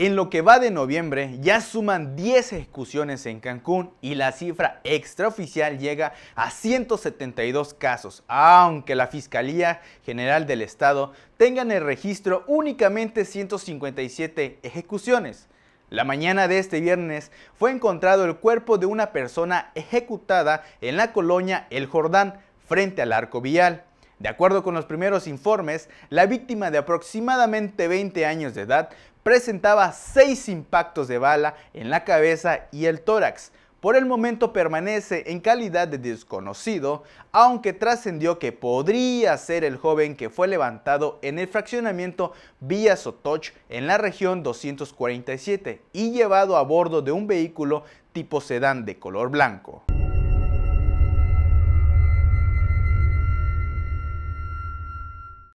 En lo que va de noviembre ya suman 10 ejecuciones en Cancún y la cifra extraoficial llega a 172 casos, aunque la Fiscalía General del Estado tenga en el registro únicamente 157 ejecuciones. La mañana de este viernes fue encontrado el cuerpo de una persona ejecutada en la colonia El Jordán, frente al arco vial. De acuerdo con los primeros informes, la víctima de aproximadamente 20 años de edad presentaba seis impactos de bala en la cabeza y el tórax. Por el momento permanece en calidad de desconocido, aunque trascendió que podría ser el joven que fue levantado en el fraccionamiento vía Sotoch en la región 247 y llevado a bordo de un vehículo tipo sedán de color blanco.